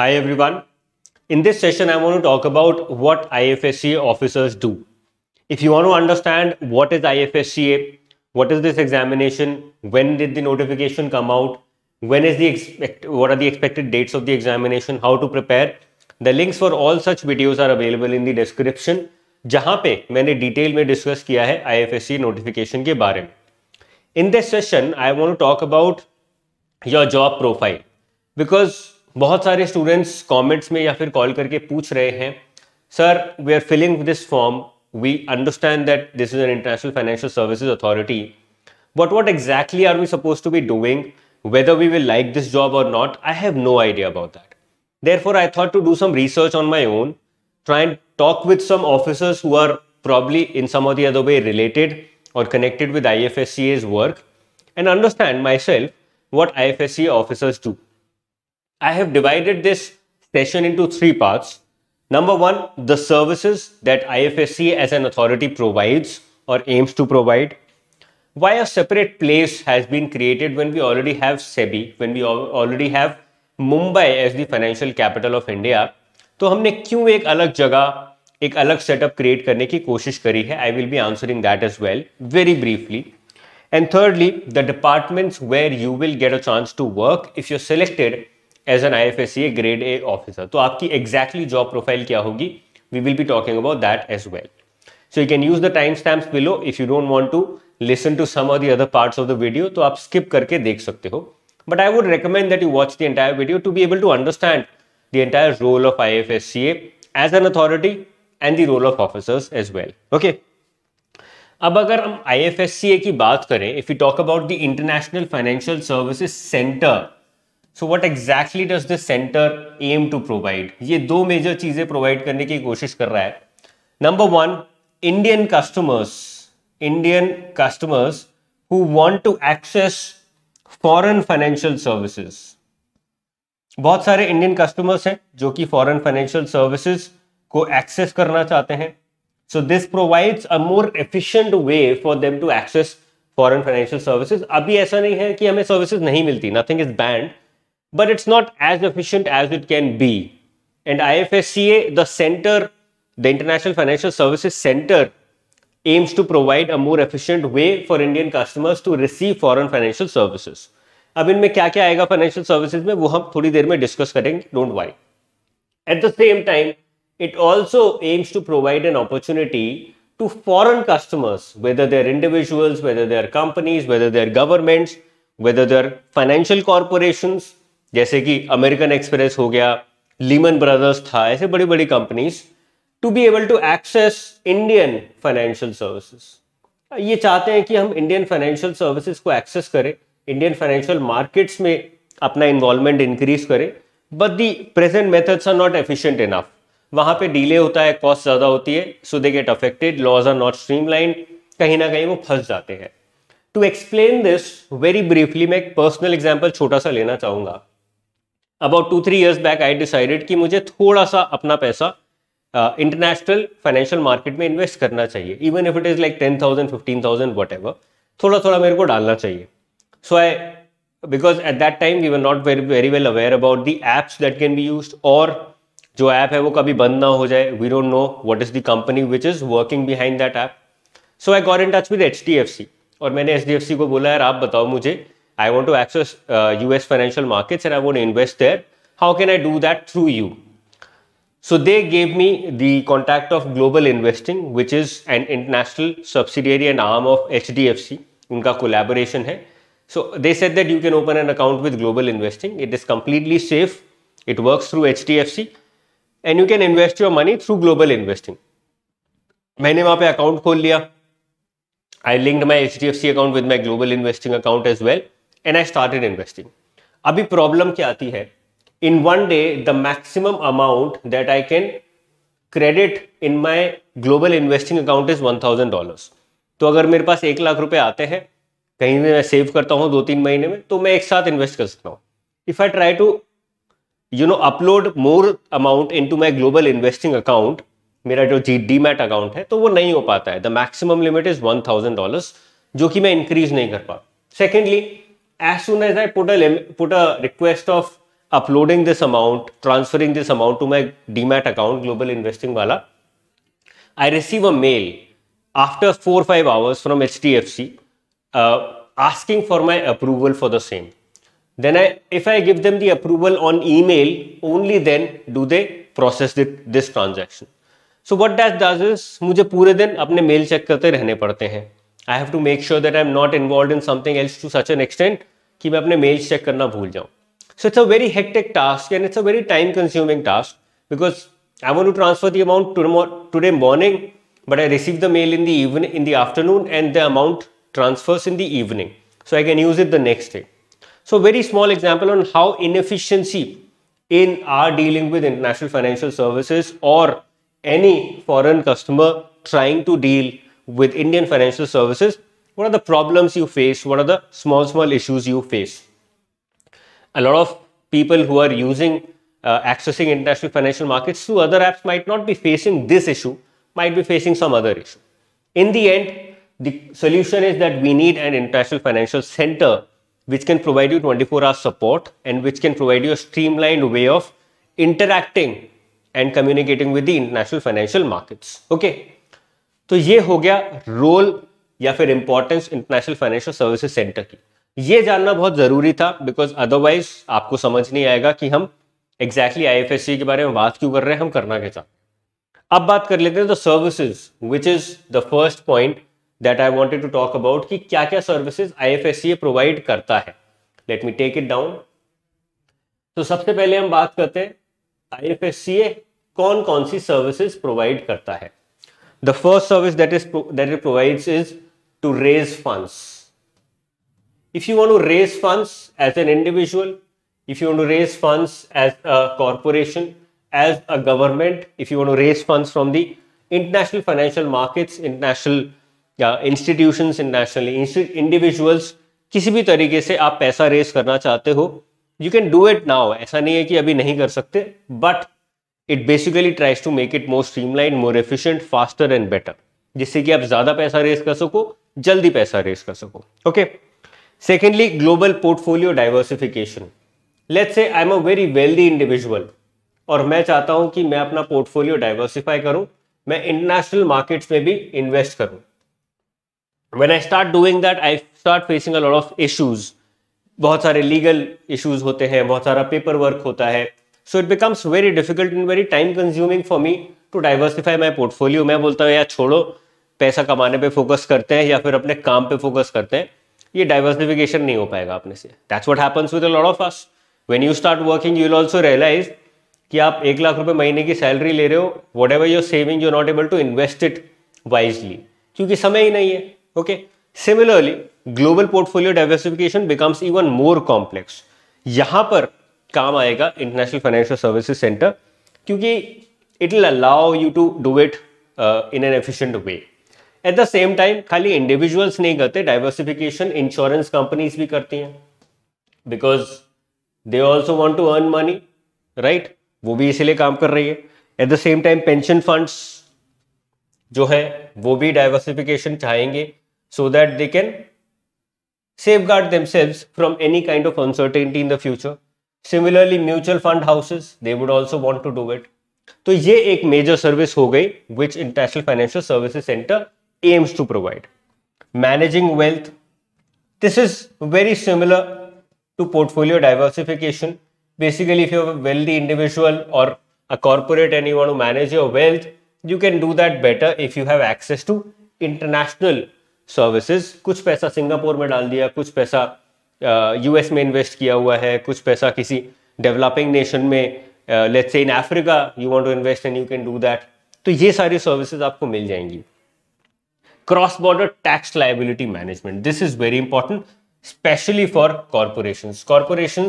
Hi everyone. In this session, I want to talk about what IFSC officers do. If you want to understand what is IFSCA, what is this examination, when did the notification come out, when is the expect, what are the expected dates of the examination, how to prepare, the links for all such videos are available in the description, जहां पे मैंने detail में discuss किया है IFSC notification के बारे में. In this session, I want to talk about your job profile because बहुत सारे स्टूडेंट्स कमेंट्स में या फिर कॉल करके पूछ रहे हैं sir we are filling this form we understand that this is an international financial services authority but what exactly are we suppose to be doing whether we will like this job or not I have no idea about that therefore I thought to do some research on my own try and talk with some officers who are probably in some of the way related और connected with I F S C is work and understand myself what I F S C officers do I have divided this session into three parts. Number one, the services that IFSC as an authority provides or aims to provide. Why a separate place has been created when we already have SEBI, when we already have Mumbai as the financial capital of India. तो हमने क्यों एक अलग जगह एक अलग setup create करने की कोशिश करी है I will be answering that as well very briefly and thirdly the departments where you will get a chance to as an I F S C A grade A officer तो आपकी exactly job profile क्या होगी we will be talking about that as well so you can use the time stamp below if you don't want to listen to some of the other part of the video तो आप skip करके देख सकते हो but I would recommend that you watch the entire video to be able to understand the entire role of I F S C A as an authority and the role of officers as well okay अब अगर हम आई F S C ए की बात करें if you talk about the international financial services centre so what exactly does the centre aim to provide ये दो major चीजें provide करने की कोशिश कर रहा है number one Indian customers Indian customers who want to access foreign financial services बहुत सारे इंडियन कस्टमर्स हैं जो कि फॉरन फाइनेंशियल सर्विसेज को एक्सेस करना चाहते हैं so this provides a more efficient way for them to access foreign financial services अभी ऐसा नहीं है कि हमें सर्विसेज नहीं मिलती nothing is banned but it's not as efficient as it can be. And IFSCA, the center, the International Financial Services Center, aims to provide a more efficient way for Indian customers to receive foreign financial services. अब इनमें क्या क्या आएगा financial services we will discuss थोड़ी देर में discuss करेंगे don't wait it also aims to provide an opportunity to foreign customers, whether they're individuals, whether they're companies, whether they're governments, whether they're financial corporations, जैसे कि American express हो गया Lehman brothers था ऐसे बड़ी बड़ी companies to be able to access Indian financial services ये चाहते हैं कि हम इंडियन फाइनेंशियल सर्विसेज को एक्सेस करें इंडियन फाइनेंशियल मार्केट्स में अपना इन्वॉल्वमेंट इंक्रीज करें but the present methods are not efficient enough वहाँ पे डिले होता है कॉस्ट ज़्यादा होती है so they get affected laws are not streamline कहीं ना कहीं वो फंस जाते हैं to explain this very briefly मैं एक पर्सनल एग्जाम्पल छोटा सा लेना चाहूँगा about two three years back I decided कि मुझे थोड़ा सा अपना पैसा इंटरनेशनल फाइनेंशियल मार्केट में इन्वेस्ट करना चाहिए even if it is like ten thousand fifteen thousand whatever थोड़ा थोड़ा मेरे को डालना चाहिए so I because at that time we were not very very well aware about the apps that can be use और जो app है वो कभी बंद ना हो जाए we don't know what is the company which is working behind that app so I got in touch with H D F C और मैंने एच डी एफ सी को बोला यार आप बताओ मुझे I want to access uh, US financial markets and I want to invest there. How can I do that through you? So they gave me the contact of Global Investing, which is an international subsidiary and arm of HDFC. Unka collaboration hai. So they said that you can open an account with Global Investing. It is completely safe. It works through HDFC and you can invest your money through Global Investing. मैंने वहाँ पे account खोल लिया I linked my H D F C account with my global investing account as well and I started investing अभी problem क्या आती है in one day the maximum amount that I can credit in my global investing account is one thousand dollars तो अगर मेरे पास एक लाख रुपए आते हैं कहीं मैं सेव करता हूँ दो तीन महीने में तो मैं एक साथ इन्वेस्ट कर सकता हूँ if I try to you know upload more amount into my global investing account मेरा जो जी डी मैट अकाउंट है तो वो नहीं हो पाता है the maximum limit is one thousand dollars जो कि मैं इंक्रीज नहीं कर पा secondly as soon as I put a put a request of uploading this amount, transferring this amount to my DMAT account, Global Investing Wala, I receive a mail after four or five hours from HDFC uh, asking for my approval for the same. Then I, if I give them the approval on email, only then do they process the, this transaction. So what that does is मुझे पूरे दिन अपने mail check करते रहने पड़ते हैं I have to make sure that I am not involve in something else to such an extent कि मैं अपने मेल्स चेक करना भूल जाऊँ so it's a very hectic task and it's a very time consuming task because I want to transfer the amount today morning but I receive the mail in the even in the afternoon and the amount transfers in the evening. So I can use it the next day. So very small example on how inefficiency in our dealing with international financial services or any foreign customer trying to deal with Indian financial services, what are the problems you face? What are the small, small issues you face? A lot of people who are using, uh, accessing international financial markets through other apps might not be facing this issue, might be facing some other issue. In the end, the solution is that we need an international financial center which can provide you 24 hour support and which can provide you a streamlined way of interacting and communicating with the international financial markets. Okay, तो ये हो गया role या फिर importance international financial services centre की ये जानना बहुत जरूरी था बिकॉज अदरवाइज आपको समझ नहीं आएगा कि हम एग्जैक्टली आई के बारे में बात क्यों कर रहे हैं हम करना क्या चाहते अब बात कर लेते हैं the services which is the first point that I wanted to talk about कि क्या क्या सर्विसेज आई प्रोवाइड करता है let me take it down तो सबसे पहले हम बात करते हैं आई कौन कौन सी सर्विसेज प्रोवाइड करता है The first service that, is that it provides is to raise funds. If you want to raise funds as an individual, if you want to raise funds as a corporation, as a government, if you want to raise funds from the international financial markets, international institutions, institutions individuals, individuals किसी भी तरीके से आप पैसा race करना चाहते हो you can do it now ऐसा नहीं है कि अभी नहीं कर सकते but it basically tries to make it more streamline more efficient faster and better जिससे कि आप ज़्यादा पैसा रेस कर सको जल्दी पैसा रेस कर सको okay secondly global portfolio diversification let's say I am a very wealthy individual और मैं चाहता हूं कि मैं अपना पोर्टफोलियो डाइवर्सिफाई करूं मैं इंटरनेशनल मार्केट्स में भी इन्वेस्ट करूं when I start doing that I start facing a lot of issues बहुत सारे लीगल इश्यूज होते हैं बहुत सारा पेपर वर्क होता है so it becomes very difficult and very time consuming for me to diversify my portfolio मैं बोलता हूँ यार छोड़ो पैसा कमाने पे फोकस करते हैं या फिर अपने काम पे फोकस करते हैं ये डाइवर्सिफिकेशन नहीं हो पाएगा अपने से that's what happens with lot of us when you start working you will realise कि आप एक लाख रुपए महीने की सैलरी ले रहे हो whatever your saving you not able to invest it wisely क्योंकि समय ही नहीं है okay similarly global portfolio diversification becomes even more complex यहां पर काम आएगा इंटरनेशनल फाइनेंशियल सर्विसेज सेंटर क्योंकि it will allow you to do it in an efficient way at the same time खाली इंडिविजुअल्स नहीं करते डाइवर्सिफिकेशन इंश्योरेंस कंपनीज भी करती हैं because they also want to earn money right वो भी इसीलिए काम कर रही है at the same time pension funds जो है वो भी डाइवर्सिफिकेशन चाहेंगे so that they can safeguard them from any kind of uncertainty in the future similarly mutual fund houses they would also want to do it तो ये एक major service हो गई which international financial services centre aims to provide managing wealth this is very similar to portfolio diversification basically if you a wealthy individual और a corporate an you to manage your wealth you can do that better if you have access to international services कुछ पैसा Singapore में डाल दिया कुछ पैसा US में invest किया हुआ है कुछ पैसा किसी डेवलपिंग नेशन में let's say in Africa you want to invest and you can do that तो ये सारी सर्विसेज आपको मिल जाएंगी cross border tax liability management this is very important specially for corporation corporation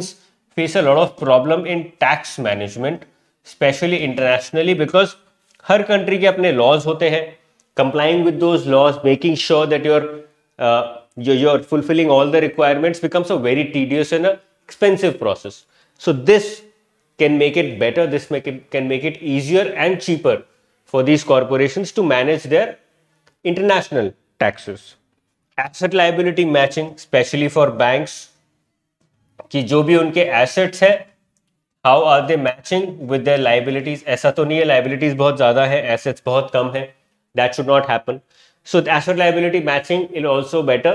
face a lot of problem in tax management specially internationally because हर country के अपने laws होते हैं complying with those laws making sure that your you're fulfilling all the requirements becomes a very tedious and a expensive process. So this can make it better, this make it, can make it easier and cheaper for these corporations to manage their international taxes. Asset liability matching, especially for banks, ki jo bhi unke assets hai how are they matching with their liabilities aisa to nahi hai liabilities bahut zyada hai assets bahut kam hai that should not happen so the asset liability matching will also better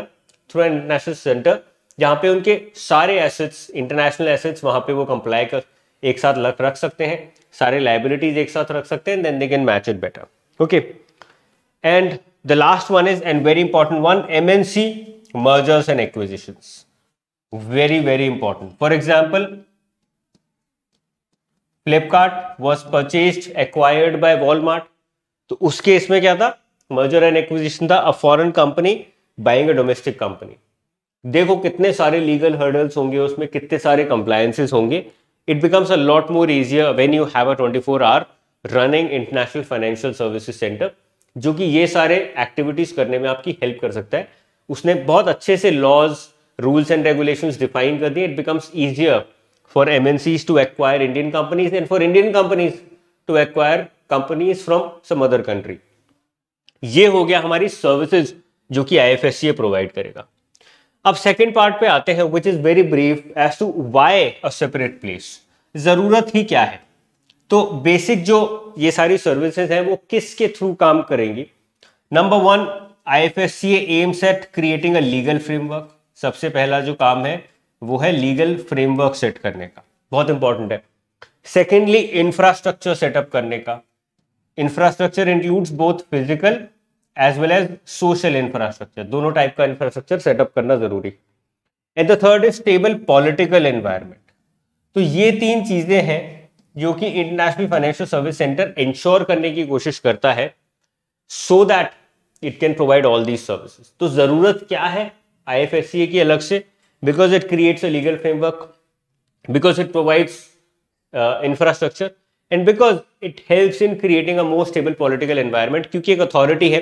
through an national centre जहाँ पे उनके सारे assets international assets वहाँ पे वो comply कर एक साथ रख रख सकते हैं सारे लाइबिलिटीज एक साथ रख सकते हैं then they can match it better okay and the last one is and very important one M N C mergers and acquisition very very important for example Flipkart was purchase acquired by Walmart तो उसके इसमें क्या था merger and acquisition था a foreign company buying a domestic company देखो कितने सारे legal hurdles होंगे उसमें कितने सारे कंप्लायसेस होंगे it becomes a lot more easier when you have a 24 four hour running international financial services centre जो कि ये सारे एक्टिविटीज करने में आपकी हेल्प कर सकता है उसने बहुत अच्छे से laws rules and regulation define कर दिए it becomes easier for MNCs to acquire Indian companies and for Indian companies to acquire companies from some other country ये हो गया हमारी सर्विसेज जो कि आई प्रोवाइड करेगा अब सेकेंड पार्ट पे आते हैं which is very brief as to why a separate place जरूरत ही क्या है तो बेसिक जो ये सारी सर्विसेज हैं वो किसके थ्रू काम करेंगी number one I F S C aims at creating a legal framework सबसे पहला जो काम है वो है लीगल फ्रेमवर्क सेट करने का बहुत इंपॉर्टेंट है सेकेंडली इंफ्रास्ट्रक्चर सेटअप करने का infrastructure includes both physical as well as social infrastructure दोनों टाइप का इंफ्रास्ट्रक्चर सेटअप करना जरूरी and the third is stable political environment तो ये तीन चीजें हैं जो कि international financial service centre ensure करने की कोशिश करता है so that it can provide all these services तो जरूरत क्या है आई की अलग से because it creates a legal framework because it provides infrastructure and because it helps in creating a most stable political environment क्योंकि एक अथॉरिटी है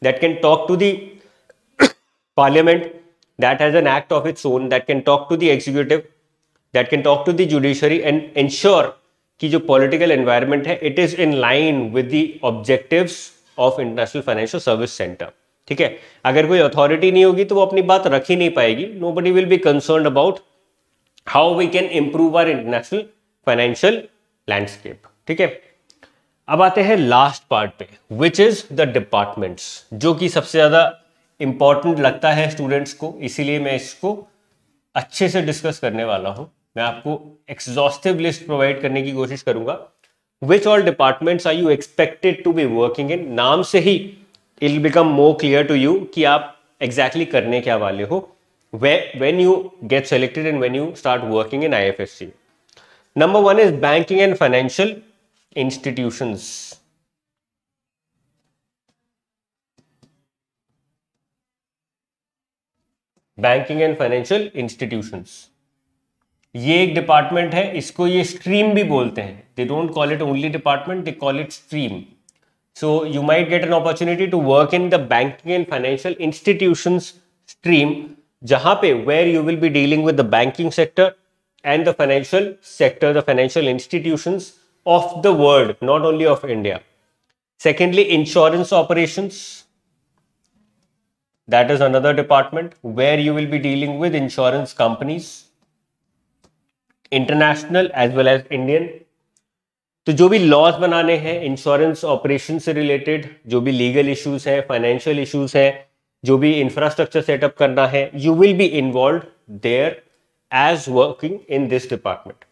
that can talk to the parliament that has an act of its own that can talk to the executive that can talk to the judiciary and ensure कि जो political environment है it is in line with the objectives of international financial service centre ठीक है अगर कोई authority नहीं होगी तो वो अपनी बात रख ही नहीं पाएगी nobody will be concern about how we can improve our international financial landscape ठीक है अब आते हैं लास्ट पार्ट पे विच इज़ द डिपार्टमेंट्स जो कि सबसे ज़्यादा इंपॉर्टेंट लगता है स्टूडेंट्स को इसीलिए मैं इसको अच्छे से डिस्कस करने वाला हूं मैं आपको एक्सॉस्टिव लिस्ट प्रोवाइड करने की कोशिश करूंगा which all departments are you expected to be working in नाम से ही it become more clear to you कि आप एग्जैक्टली exactly करने क्या वाले हो when you get selected and when you start working in I F S C number one is banking and financial institutions banking and financial institutions ये एक department है इसको ये स्ट्रीम भी बोलते हैं they don't call it only department they call it stream so you might get an opportunity to work in the banking and financial institutions stream जहां पे where you will be dealing with the banking sector and the financial sector the financial institutions of the world, not only of India. Secondly, insurance operations. That is another department where you will be dealing with insurance companies, international as well as indian तो जो भी laws बनाने हैं insurance operation से related जो भी legal issues हैं financial issues हैं जो भी इंफ्रास्ट्रक्चर सेटअप करना है you will be involve there as working in this department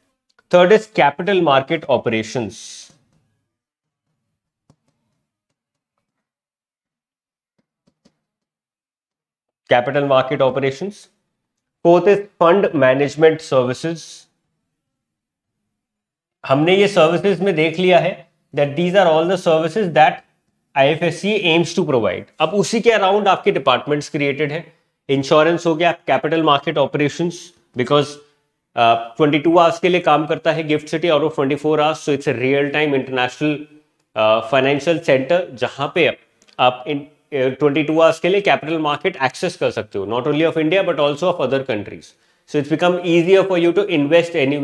third is capital market operation capital market operation fourth is fund management services हमने ये सर्विसेज में देख लिया है that these are all the services that C aims to provide अब उसी के around आपके डिपार्टमेंट्स क्रिएटेड हैं इंश्योरेंस हो गया capital market operations because twenty two hours के लिए काम करता है गिफ्ट सिटी और twenty four hours so it's real time international financial centre जहां पे आप ट्वेंटी टू आवर्स के लिए कैपिटल मार्केट एक्सेस कर सकते हो not only of India but also of other countries so it's become easy for you to invest any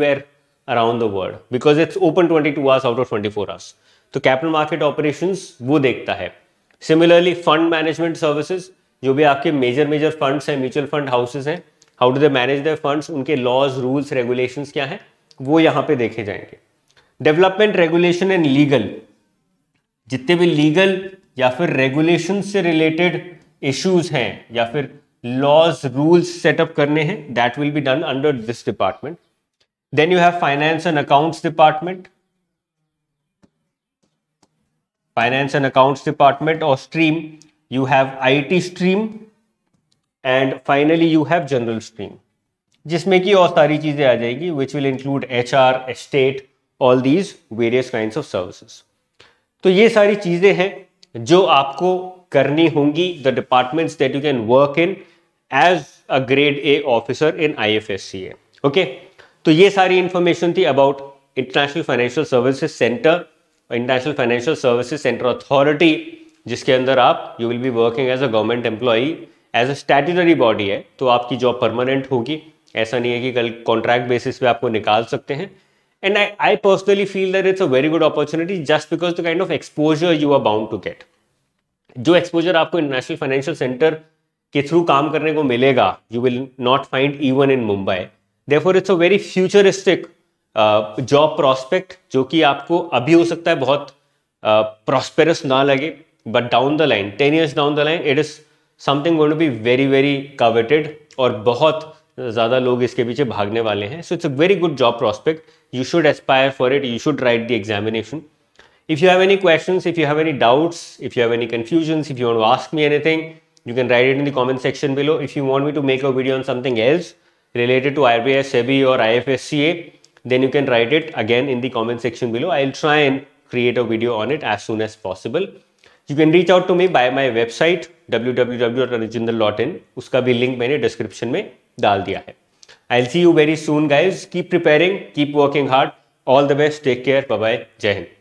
around the world because it's open twenty two hours out of twenty four hours तो capital market operation वो देखता है similarly fund management services जो भी आपके major major funds हैं mutual fund houses हैं how do they manage their funds उनके लॉज रूल्स रेगुलेशन क्या हैं वो यहाँ पे देखे जाएंगे डेवलपमेंट रेगुलेशन एंड लीगल जितने भी लीगल या फिर रेगुलेशन से रिलेटेड इश्यूज हैं या फिर लॉज रूल्स सेटअप करने हैं that will be done under this department then you have finance and accounts department finance and accounts department और stream you have IT stream and finally you have general stream जिसमें कि और सारी चीज़ें आ जाएगी which will include H R estate all these various kind of services तो ये सारी चीज़ें हैं जो आपको करनी होंगी the departments that you can work in as a grade A officer in I F S C A okay तो ये सारी इंफॉर्मेशन थी about international financial services centre international financial services centre authority जिसके अंदर आप you will be working as a government employee as a statutory body है तो आपकी जॉब परमानेंट होगी ऐसा नहीं है कि कल कॉन्ट्रैक्ट बेसिस पे आपको निकाल सकते हैं and I I personally feel that it's a very good opportunity just because the kind of exposure you are bound to get जो एक्सपोजर आपको इंटरनेशनल फाइनेंशियल सेंटर के थ्रू काम करने को मिलेगा you will not find even in Mumbai therefore it's a very futuristic job prospect जो कि आपको अभी हो सकता है बहुत प्रॉस्पेरस uh, ना लगे but down the line ten years down the line it is something going to be very very coveted और बहुत ज़्यादा लोग इसके पीछे भागने वाले हैं so it's a very good job prospect you should aspire for it you should write the examination if you have any questions if you have any doubts if you have any confusions if you want to ask me anything you can write it in the comment section below if you want me to make a video on something else related to IRBS SEBI or IFSCA then you can write it again in the comment section below I'll try and create a video on it as soon as possible you can reach out to me by my website in उसका भी link मैंने description में डाल दिया है I see you very soon guys keep preparing keep working hard all the best take care bye जय हिंद